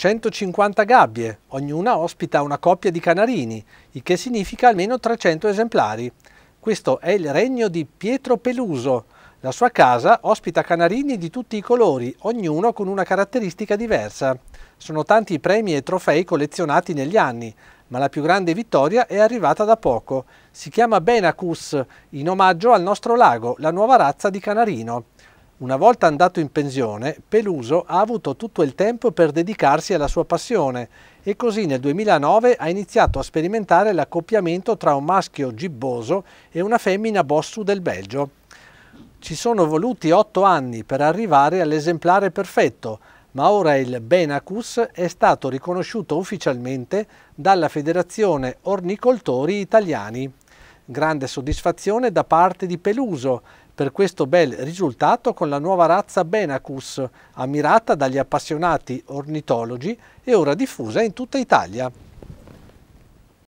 150 gabbie, ognuna ospita una coppia di canarini, il che significa almeno 300 esemplari. Questo è il regno di Pietro Peluso. La sua casa ospita canarini di tutti i colori, ognuno con una caratteristica diversa. Sono tanti i premi e trofei collezionati negli anni, ma la più grande vittoria è arrivata da poco. Si chiama Benacus, in omaggio al nostro lago, la nuova razza di canarino. Una volta andato in pensione, Peluso ha avuto tutto il tempo per dedicarsi alla sua passione e così nel 2009 ha iniziato a sperimentare l'accoppiamento tra un maschio gibboso e una femmina bossu del Belgio. Ci sono voluti otto anni per arrivare all'esemplare perfetto, ma ora il Benacus è stato riconosciuto ufficialmente dalla Federazione Ornicoltori Italiani. Grande soddisfazione da parte di Peluso per questo bel risultato con la nuova razza Benacus, ammirata dagli appassionati ornitologi e ora diffusa in tutta Italia.